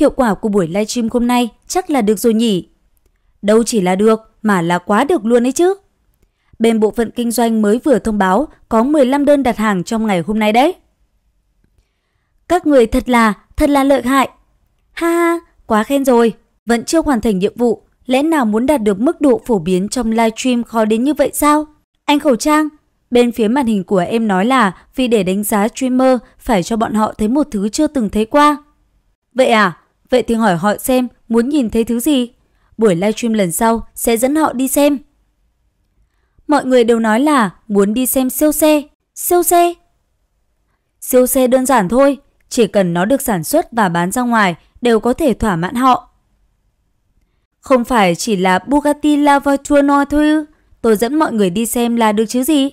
hiệu quả của buổi live stream hôm nay chắc là được rồi nhỉ? Đâu chỉ là được, mà là quá được luôn ấy chứ. Bên bộ phận kinh doanh mới vừa thông báo có 15 đơn đặt hàng trong ngày hôm nay đấy. Các người thật là, thật là lợi hại. Ha ha, quá khen rồi, vẫn chưa hoàn thành nhiệm vụ, lẽ nào muốn đạt được mức độ phổ biến trong live stream khó đến như vậy sao? Anh khẩu trang, bên phía màn hình của em nói là vì để đánh giá streamer phải cho bọn họ thấy một thứ chưa từng thấy qua. Vậy à, Vậy thì hỏi họ xem muốn nhìn thấy thứ gì. Buổi livestream lần sau sẽ dẫn họ đi xem. Mọi người đều nói là muốn đi xem siêu xe. Siêu xe? Siêu xe đơn giản thôi. Chỉ cần nó được sản xuất và bán ra ngoài đều có thể thỏa mãn họ. Không phải chỉ là Bugatti La Volturno thôi Tôi dẫn mọi người đi xem là được chứ gì.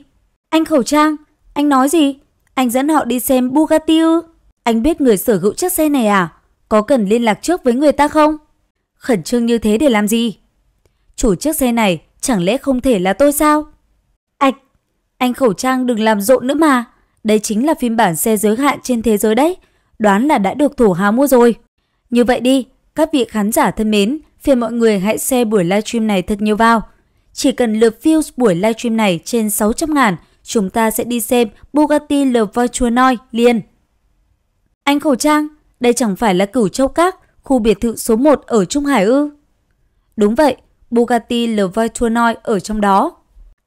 Anh khẩu trang, anh nói gì? Anh dẫn họ đi xem Bugatti ư? Anh biết người sở hữu chiếc xe này à? Có cần liên lạc trước với người ta không? Khẩn trương như thế để làm gì? Chủ chiếc xe này chẳng lẽ không thể là tôi sao? Ảch, anh khẩu trang đừng làm rộn nữa mà. Đây chính là phiên bản xe giới hạn trên thế giới đấy. Đoán là đã được thủ hào mua rồi. Như vậy đi, các vị khán giả thân mến, phiền mọi người hãy share buổi livestream này thật nhiều vào. Chỉ cần lượt views buổi livestream này trên 600 ngàn, chúng ta sẽ đi xem Bugatti Le Voiture Noi liền. Anh khẩu trang, đây chẳng phải là cửu châu các, khu biệt thự số 1 ở Trung Hải ư? Đúng vậy, Bugatti Le Voiture ở trong đó.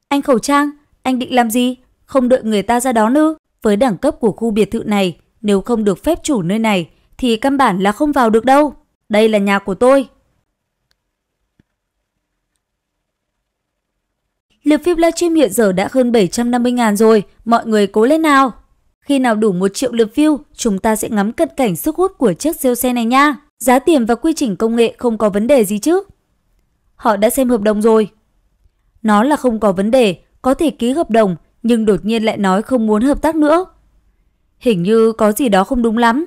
Anh khẩu trang, anh định làm gì? Không đợi người ta ra đó nữa. Với đẳng cấp của khu biệt thự này, nếu không được phép chủ nơi này, thì căn bản là không vào được đâu. Đây là nhà của tôi. Lượt phim livestream hiện giờ đã hơn 750.000 rồi, mọi người cố lên nào! Khi nào đủ 1 triệu lượt view, chúng ta sẽ ngắm cận cảnh sức hút của chiếc siêu xe này nha. Giá tiền và quy trình công nghệ không có vấn đề gì chứ. Họ đã xem hợp đồng rồi. Nó là không có vấn đề, có thể ký hợp đồng, nhưng đột nhiên lại nói không muốn hợp tác nữa. Hình như có gì đó không đúng lắm.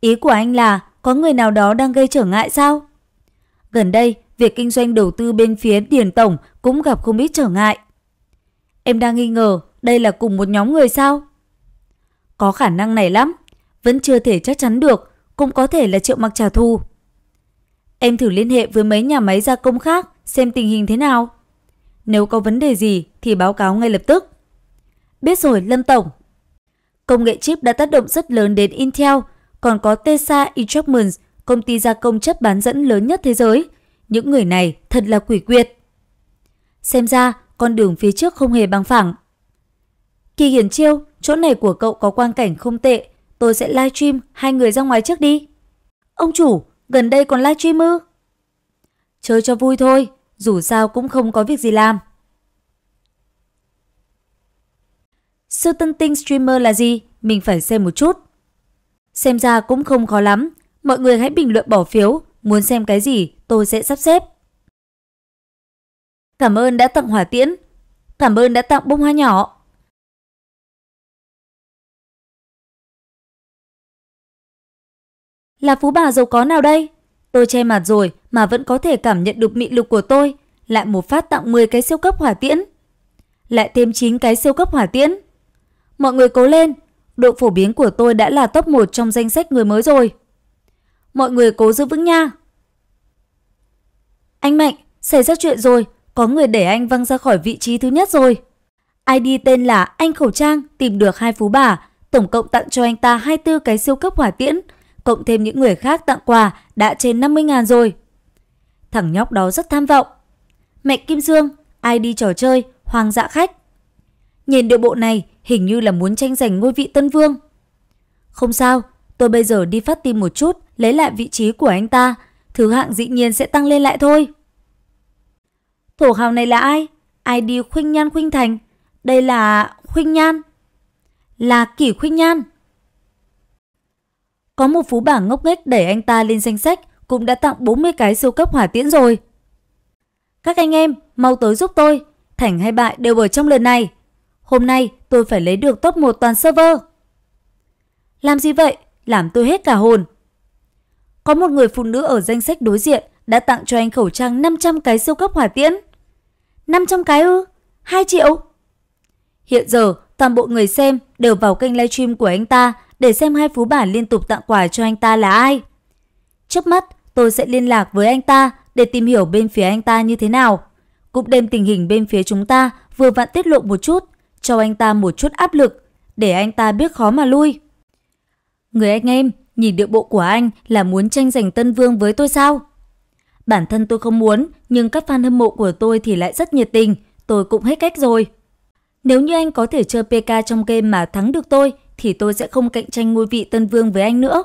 Ý của anh là có người nào đó đang gây trở ngại sao? Gần đây, việc kinh doanh đầu tư bên phía tiền Tổng cũng gặp không ít trở ngại. Em đang nghi ngờ đây là cùng một nhóm người sao? Có khả năng này lắm, vẫn chưa thể chắc chắn được, cũng có thể là triệu mặc trả thù. Em thử liên hệ với mấy nhà máy gia công khác xem tình hình thế nào. Nếu có vấn đề gì thì báo cáo ngay lập tức. Biết rồi, Lâm Tổng. Công nghệ chip đã tác động rất lớn đến Intel, còn có tesla Equipment, công ty gia công chất bán dẫn lớn nhất thế giới. Những người này thật là quỷ quyệt. Xem ra, con đường phía trước không hề bằng phẳng. Kỳ Hiển Chiêu chỗ này của cậu có quang cảnh không tệ, tôi sẽ live stream hai người ra ngoài trước đi. Ông chủ, gần đây còn live stream ư? Chơi cho vui thôi, dù sao cũng không có việc gì làm. sư tân tinh streamer là gì? Mình phải xem một chút. Xem ra cũng không khó lắm. Mọi người hãy bình luận bỏ phiếu. Muốn xem cái gì tôi sẽ sắp xếp. Cảm ơn đã tặng hỏa tiễn. Cảm ơn đã tặng bông hoa nhỏ. Là phú bà giàu có nào đây? Tôi che mặt rồi mà vẫn có thể cảm nhận được mị lực của tôi. Lại một phát tặng 10 cái siêu cấp hỏa tiễn. Lại thêm 9 cái siêu cấp hỏa tiễn. Mọi người cố lên. Độ phổ biến của tôi đã là top 1 trong danh sách người mới rồi. Mọi người cố giữ vững nha. Anh Mạnh, xảy ra chuyện rồi. Có người để anh văng ra khỏi vị trí thứ nhất rồi. ID tên là Anh Khẩu Trang tìm được hai phú bà. Tổng cộng tặng cho anh ta 24 cái siêu cấp hỏa tiễn cộng thêm những người khác tặng quà đã trên 50 ngàn rồi. Thằng nhóc đó rất tham vọng. Mẹ Kim Dương, ai đi trò chơi, hoàng dạ khách. Nhìn điệu bộ này hình như là muốn tranh giành ngôi vị Tân Vương. Không sao, tôi bây giờ đi phát tim một chút, lấy lại vị trí của anh ta. Thứ hạng dĩ nhiên sẽ tăng lên lại thôi. Thổ hào này là ai? Ai đi khuynh nhan khuynh thành? Đây là khuynh nhan. Là kỷ khuynh nhan. Có một phú bảng ngốc nghếch đẩy anh ta lên danh sách cũng đã tặng 40 cái siêu cấp hỏa tiễn rồi. Các anh em, mau tới giúp tôi. Thành hay bại đều ở trong lần này. Hôm nay tôi phải lấy được top 1 toàn server. Làm gì vậy? Làm tôi hết cả hồn. Có một người phụ nữ ở danh sách đối diện đã tặng cho anh khẩu trang 500 cái siêu cấp hỏa tiễn. 500 cái ư? 2 triệu? Hiện giờ, toàn bộ người xem đều vào kênh livestream của anh ta để xem hai phú bản liên tục tặng quà cho anh ta là ai. Trước mắt, tôi sẽ liên lạc với anh ta để tìm hiểu bên phía anh ta như thế nào. Cũng đem tình hình bên phía chúng ta vừa vặn tiết lộ một chút, cho anh ta một chút áp lực, để anh ta biết khó mà lui. Người anh em, nhìn điệu bộ của anh là muốn tranh giành Tân Vương với tôi sao? Bản thân tôi không muốn, nhưng các fan hâm mộ của tôi thì lại rất nhiệt tình, tôi cũng hết cách rồi. Nếu như anh có thể chơi PK trong game mà thắng được tôi thì tôi sẽ không cạnh tranh ngôi vị Tân Vương với anh nữa.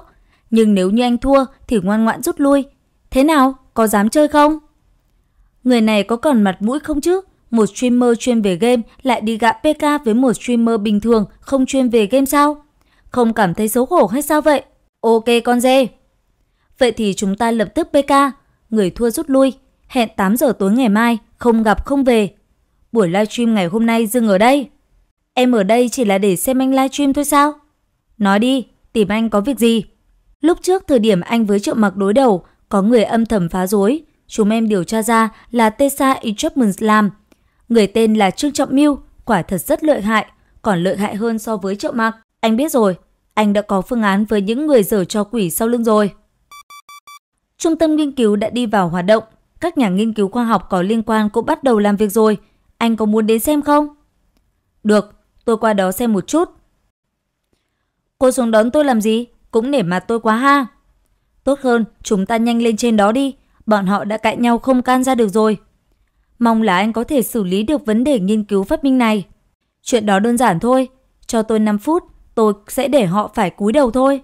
Nhưng nếu như anh thua thì ngoan ngoãn rút lui. Thế nào, có dám chơi không? Người này có còn mặt mũi không chứ? Một streamer chuyên về game lại đi gạ PK với một streamer bình thường không chuyên về game sao? Không cảm thấy xấu hổ hay sao vậy? Ok con dê. Vậy thì chúng ta lập tức PK. Người thua rút lui. Hẹn 8 giờ tối ngày mai, không gặp không về. Buổi livestream ngày hôm nay dừng ở đây. Em ở đây chỉ là để xem anh livestream thôi sao? Nói đi, tìm anh có việc gì? Lúc trước thời điểm anh với triệu mặc đối đầu, có người âm thầm phá rối. Chúng em điều tra ra là Tesa Entrapments làm. Người tên là Trương Trọng Miêu, quả thật rất lợi hại, còn lợi hại hơn so với triệu mặc. Anh biết rồi, anh đã có phương án với những người dở cho quỷ sau lưng rồi. Trung tâm nghiên cứu đã đi vào hoạt động, các nhà nghiên cứu khoa học có liên quan cũng bắt đầu làm việc rồi. Anh có muốn đến xem không? Được, tôi qua đó xem một chút. Cô xuống đón tôi làm gì? Cũng nể mặt tôi quá ha. Tốt hơn, chúng ta nhanh lên trên đó đi. Bọn họ đã cãi nhau không can ra được rồi. Mong là anh có thể xử lý được vấn đề nghiên cứu phát minh này. Chuyện đó đơn giản thôi. Cho tôi 5 phút, tôi sẽ để họ phải cúi đầu thôi.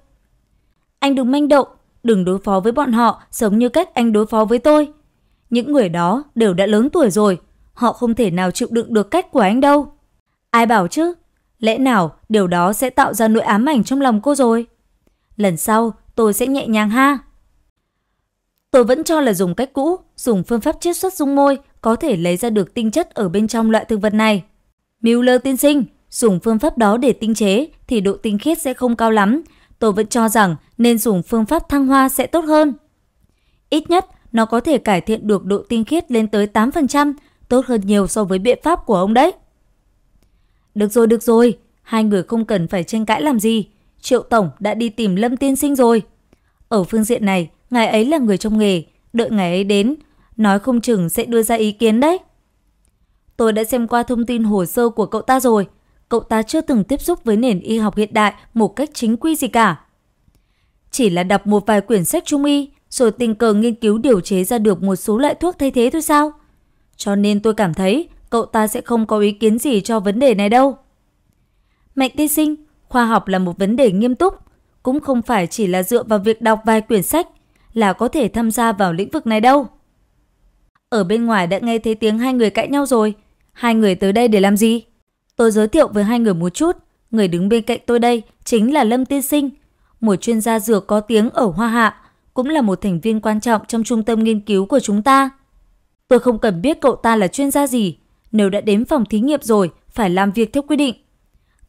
Anh đừng manh động, đừng đối phó với bọn họ giống như cách anh đối phó với tôi. Những người đó đều đã lớn tuổi rồi, họ không thể nào chịu đựng được cách của anh đâu. Ai bảo chứ? Lẽ nào điều đó sẽ tạo ra nỗi ám ảnh trong lòng cô rồi? Lần sau tôi sẽ nhẹ nhàng ha. Tôi vẫn cho là dùng cách cũ, dùng phương pháp chiết xuất dung môi có thể lấy ra được tinh chất ở bên trong loại thực vật này. Miller tiên sinh, dùng phương pháp đó để tinh chế thì độ tinh khiết sẽ không cao lắm. Tôi vẫn cho rằng nên dùng phương pháp thăng hoa sẽ tốt hơn. Ít nhất nó có thể cải thiện được độ tinh khiết lên tới 8%, tốt hơn nhiều so với biện pháp của ông đấy. Được rồi, được rồi, hai người không cần phải tranh cãi làm gì. Triệu Tổng đã đi tìm Lâm Tiên Sinh rồi. Ở phương diện này, ngài ấy là người trong nghề, đợi ngài ấy đến, nói không chừng sẽ đưa ra ý kiến đấy. Tôi đã xem qua thông tin hồ sơ của cậu ta rồi, cậu ta chưa từng tiếp xúc với nền y học hiện đại một cách chính quy gì cả. Chỉ là đọc một vài quyển sách trung y, rồi tình cờ nghiên cứu điều chế ra được một số loại thuốc thay thế thôi sao? Cho nên tôi cảm thấy cậu ta sẽ không có ý kiến gì cho vấn đề này đâu. Mạnh tiên sinh, khoa học là một vấn đề nghiêm túc, cũng không phải chỉ là dựa vào việc đọc vài quyển sách là có thể tham gia vào lĩnh vực này đâu. Ở bên ngoài đã nghe thấy tiếng hai người cãi nhau rồi, hai người tới đây để làm gì? Tôi giới thiệu với hai người một chút, người đứng bên cạnh tôi đây chính là Lâm Tiên Sinh, một chuyên gia dược có tiếng ở Hoa Hạ, cũng là một thành viên quan trọng trong trung tâm nghiên cứu của chúng ta. Tôi không cần biết cậu ta là chuyên gia gì, nếu đã đến phòng thí nghiệm rồi, phải làm việc theo quy định.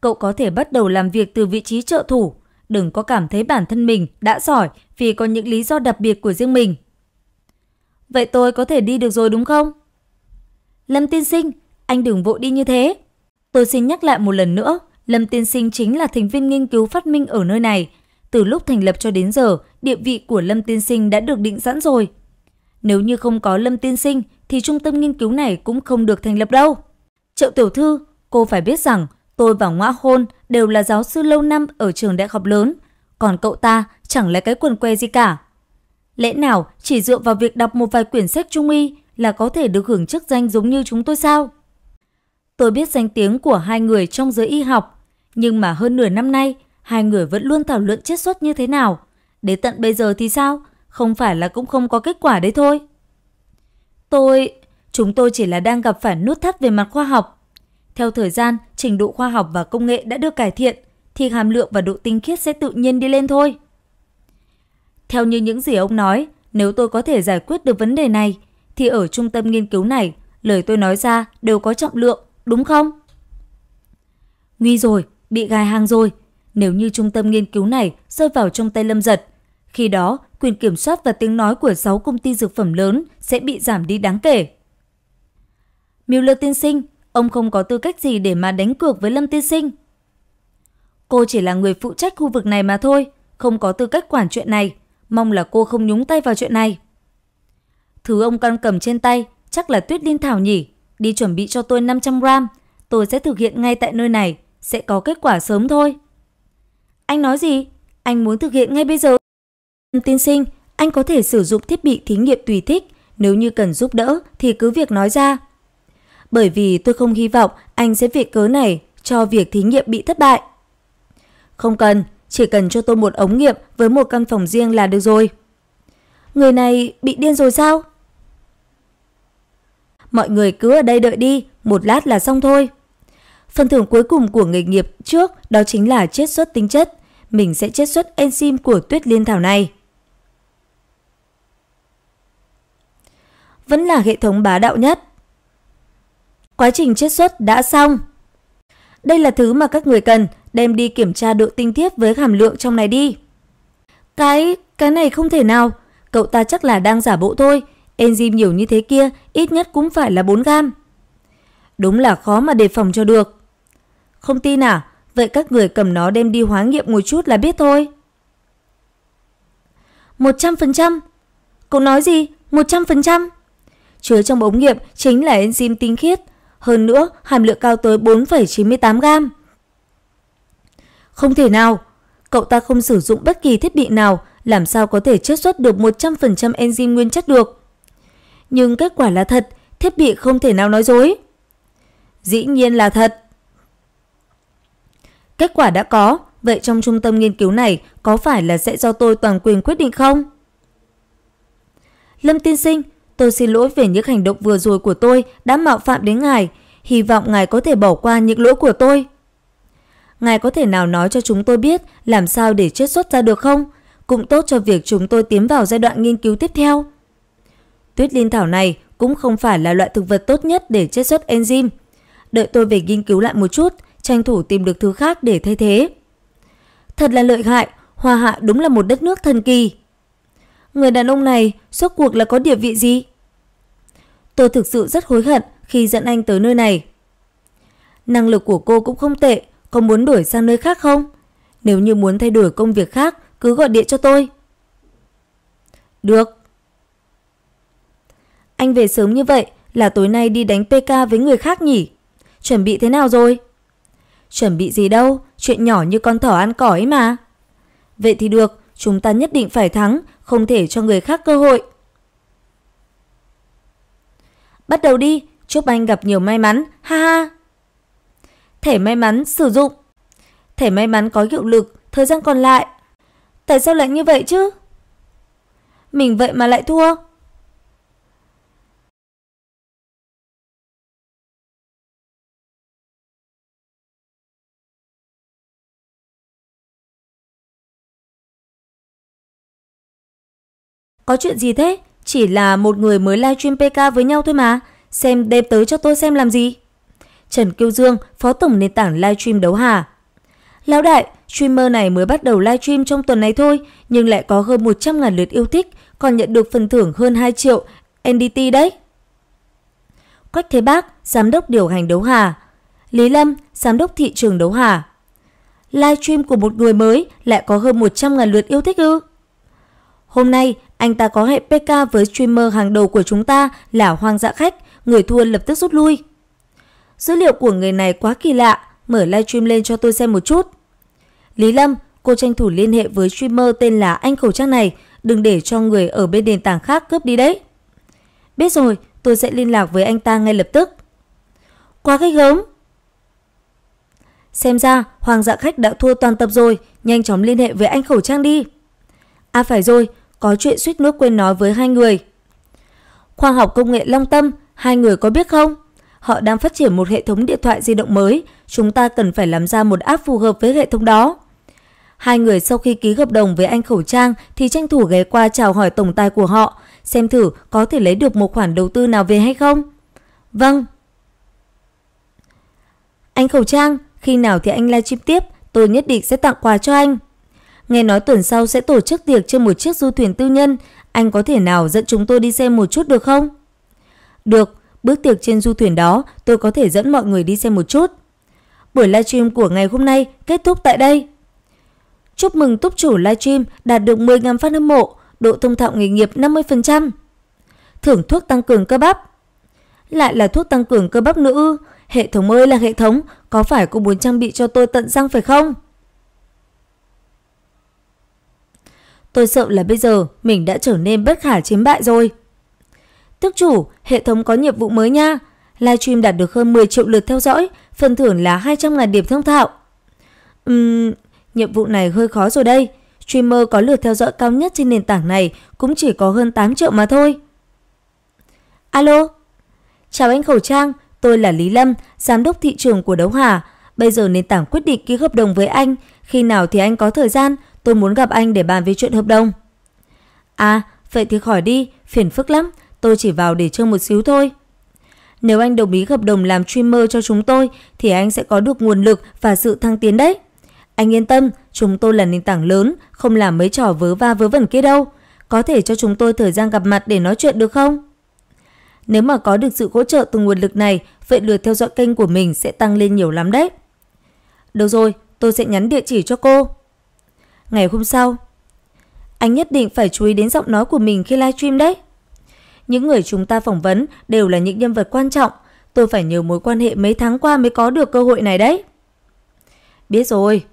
Cậu có thể bắt đầu làm việc từ vị trí trợ thủ. Đừng có cảm thấy bản thân mình đã giỏi vì có những lý do đặc biệt của riêng mình. Vậy tôi có thể đi được rồi đúng không? Lâm tiên sinh, anh đừng vội đi như thế. Tôi xin nhắc lại một lần nữa, Lâm tiên sinh chính là thành viên nghiên cứu phát minh ở nơi này. Từ lúc thành lập cho đến giờ, địa vị của Lâm tiên sinh đã được định sẵn rồi. Nếu như không có Lâm Tiên Sinh thì trung tâm nghiên cứu này cũng không được thành lập đâu. Triệu tiểu thư, cô phải biết rằng tôi và Ngoã Hôn đều là giáo sư lâu năm ở trường đại học lớn, còn cậu ta chẳng lấy cái quần que gì cả. Lẽ nào chỉ dựa vào việc đọc một vài quyển sách trung y là có thể được hưởng chức danh giống như chúng tôi sao? Tôi biết danh tiếng của hai người trong giới y học, nhưng mà hơn nửa năm nay, hai người vẫn luôn thảo luận chiết xuất như thế nào. Đến tận bây giờ thì sao? không phải là cũng không có kết quả đấy thôi. Tôi, chúng tôi chỉ là đang gặp phải nút thắt về mặt khoa học. Theo thời gian, trình độ khoa học và công nghệ đã được cải thiện, thì hàm lượng và độ tinh khiết sẽ tự nhiên đi lên thôi. Theo như những gì ông nói, nếu tôi có thể giải quyết được vấn đề này, thì ở trung tâm nghiên cứu này, lời tôi nói ra đều có trọng lượng, đúng không? Nguy rồi, bị gai hang rồi. Nếu như trung tâm nghiên cứu này rơi vào trong tay lâm giật, khi đó quyền kiểm soát và tiếng nói của 6 công ty dược phẩm lớn sẽ bị giảm đi đáng kể. Mueller tiên sinh, ông không có tư cách gì để mà đánh cược với Lâm tiên sinh. Cô chỉ là người phụ trách khu vực này mà thôi, không có tư cách quản chuyện này, mong là cô không nhúng tay vào chuyện này. Thứ ông con cầm trên tay chắc là tuyết liên thảo nhỉ, đi chuẩn bị cho tôi 500 gram, tôi sẽ thực hiện ngay tại nơi này, sẽ có kết quả sớm thôi. Anh nói gì? Anh muốn thực hiện ngay bây giờ. Tiên sinh, anh có thể sử dụng thiết bị thí nghiệm tùy thích, nếu như cần giúp đỡ thì cứ việc nói ra. Bởi vì tôi không hy vọng anh sẽ việc cớ này cho việc thí nghiệm bị thất bại. Không cần, chỉ cần cho tôi một ống nghiệm với một căn phòng riêng là được rồi. Người này bị điên rồi sao? Mọi người cứ ở đây đợi đi, một lát là xong thôi. Phần thưởng cuối cùng của nghề nghiệp trước đó chính là chiết xuất tinh chất. Mình sẽ chiết xuất enzyme của tuyết liên thảo này. vẫn là hệ thống bá đạo nhất. Quá trình chiết xuất đã xong. Đây là thứ mà các người cần, đem đi kiểm tra độ tinh tiết với hàm lượng trong này đi. Cái, cái này không thể nào, cậu ta chắc là đang giả bộ thôi, enzyme nhiều như thế kia ít nhất cũng phải là 4 gam. Đúng là khó mà đề phòng cho được. Không tin à, vậy các người cầm nó đem đi hóa nghiệm một chút là biết thôi. 100%? Cậu nói gì? 100%? chứa trong ống nghiệm chính là enzyme tinh khiết, hơn nữa hàm lượng cao tới 4,98 gram. Không thể nào, cậu ta không sử dụng bất kỳ thiết bị nào, làm sao có thể chiết xuất được 100% enzyme nguyên chất được. Nhưng kết quả là thật, thiết bị không thể nào nói dối. Dĩ nhiên là thật. Kết quả đã có, vậy trong trung tâm nghiên cứu này có phải là sẽ do tôi toàn quyền quyết định không? Lâm tiên sinh, Tôi xin lỗi về những hành động vừa rồi của tôi đã mạo phạm đến ngài. Hy vọng ngài có thể bỏ qua những lỗi của tôi. Ngài có thể nào nói cho chúng tôi biết làm sao để chết xuất ra được không? Cũng tốt cho việc chúng tôi tiến vào giai đoạn nghiên cứu tiếp theo. Tuyết linh thảo này cũng không phải là loại thực vật tốt nhất để chiết xuất enzyme. Đợi tôi về nghiên cứu lại một chút, tranh thủ tìm được thứ khác để thay thế. Thật là lợi hại, Hoa Hạ đúng là một đất nước thần kỳ người đàn ông này suốt cuộc là có địa vị gì? Tôi thực sự rất hối hận khi dẫn anh tới nơi này. Năng lực của cô cũng không tệ, có muốn đổi sang nơi khác không? Nếu như muốn thay đổi công việc khác, cứ gọi điện cho tôi. Được. Anh về sớm như vậy là tối nay đi đánh PK với người khác nhỉ? Chuẩn bị thế nào rồi? Chuẩn bị gì đâu, chuyện nhỏ như con thỏ ăn cỏ ấy mà. Vậy thì được, Chúng ta nhất định phải thắng, không thể cho người khác cơ hội. Bắt đầu đi, chúc anh gặp nhiều may mắn, ha ha. Thẻ may mắn sử dụng. Thẻ may mắn có hiệu lực, thời gian còn lại. Tại sao lại như vậy chứ? Mình vậy mà lại thua. Có chuyện gì thế? Chỉ là một người mới livestream PK với nhau thôi mà. Xem đẹp tới cho tôi xem làm gì. Trần Kiêu Dương, phó tổng nền tảng livestream đấu hà. Lão đại, streamer này mới bắt đầu livestream trong tuần này thôi, nhưng lại có hơn 100.000 lượt yêu thích, còn nhận được phần thưởng hơn 2 triệu NDT đấy. Quách Thế Bác, giám đốc điều hành đấu hà. Lý Lâm, giám đốc thị trường đấu hà. Livestream của một người mới lại có hơn 100.000 lượt yêu thích ư? Hôm nay, anh ta có hẹn PK với streamer hàng đầu của chúng ta là hoang dã khách, người thua lập tức rút lui. Dữ liệu của người này quá kỳ lạ, mở livestream lên cho tôi xem một chút. Lý Lâm, cô tranh thủ liên hệ với streamer tên là anh khẩu trang này, đừng để cho người ở bên nền tảng khác cướp đi đấy. Biết rồi, tôi sẽ liên lạc với anh ta ngay lập tức. Quá cái gớm. Xem ra, hoàng dạ khách đã thua toàn tập rồi, nhanh chóng liên hệ với anh khẩu trang đi. À phải rồi, có chuyện suýt nước quên nói với hai người. Khoa học công nghệ Long Tâm, hai người có biết không? Họ đang phát triển một hệ thống điện thoại di động mới, chúng ta cần phải làm ra một app phù hợp với hệ thống đó. Hai người sau khi ký hợp đồng với anh khẩu trang thì tranh thủ ghé qua chào hỏi tổng tài của họ, xem thử có thể lấy được một khoản đầu tư nào về hay không. Vâng. Anh khẩu trang, khi nào thì anh livestream tiếp, tôi nhất định sẽ tặng quà cho anh. Nghe nói tuần sau sẽ tổ chức tiệc trên một chiếc du thuyền tư nhân, anh có thể nào dẫn chúng tôi đi xem một chút được không? Được, bước tiệc trên du thuyền đó tôi có thể dẫn mọi người đi xem một chút. Buổi livestream của ngày hôm nay kết thúc tại đây. Chúc mừng túc chủ livestream đạt được 10.000 fan hâm mộ, độ thông thạo nghề nghiệp 50%. Thưởng thuốc tăng cường cơ bắp. Lại là thuốc tăng cường cơ bắp nữ. Hệ thống ơi là hệ thống, có phải cô muốn trang bị cho tôi tận răng phải không? Tôi sợ là bây giờ mình đã trở nên bất khả chiến bại rồi. tức chủ, hệ thống có nhiệm vụ mới nha. Livestream đạt được hơn 10 triệu lượt theo dõi, phần thưởng là 200.000 điểm thông thạo. Uhm, nhiệm vụ này hơi khó rồi đây. Streamer có lượt theo dõi cao nhất trên nền tảng này cũng chỉ có hơn 8 triệu mà thôi. Alo, chào anh Khẩu Trang, tôi là Lý Lâm, giám đốc thị trường của Đấu Hà. Bây giờ nền tảng quyết định ký hợp đồng với anh, khi nào thì anh có thời gian, Tôi muốn gặp anh để bàn về chuyện hợp đồng. À, vậy thì khỏi đi, phiền phức lắm. Tôi chỉ vào để chơi một xíu thôi. Nếu anh đồng ý hợp đồng làm streamer cho chúng tôi thì anh sẽ có được nguồn lực và sự thăng tiến đấy. Anh yên tâm, chúng tôi là nền tảng lớn, không làm mấy trò vớ va vớ vẩn kia đâu. Có thể cho chúng tôi thời gian gặp mặt để nói chuyện được không? Nếu mà có được sự hỗ trợ từ nguồn lực này, vậy lượt theo dõi kênh của mình sẽ tăng lên nhiều lắm đấy. Được rồi, tôi sẽ nhắn địa chỉ cho cô. Ngày hôm sau, anh nhất định phải chú ý đến giọng nói của mình khi livestream đấy. Những người chúng ta phỏng vấn đều là những nhân vật quan trọng, tôi phải nhiều mối quan hệ mấy tháng qua mới có được cơ hội này đấy. Biết rồi.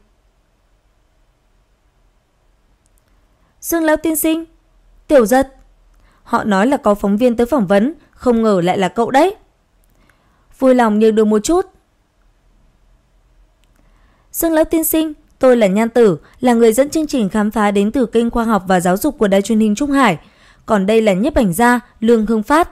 Dương Lão tiên sinh, Tiểu Giật. Họ nói là có phóng viên tới phỏng vấn, không ngờ lại là cậu đấy. Vui lòng nhường đường một chút. Dương Lão tiên sinh, Tôi là Nhan Tử, là người dẫn chương trình khám phá đến từ kênh khoa học và giáo dục của Đài truyền hình Trung Hải. Còn đây là nhiếp ảnh gia Lương hưng Phát.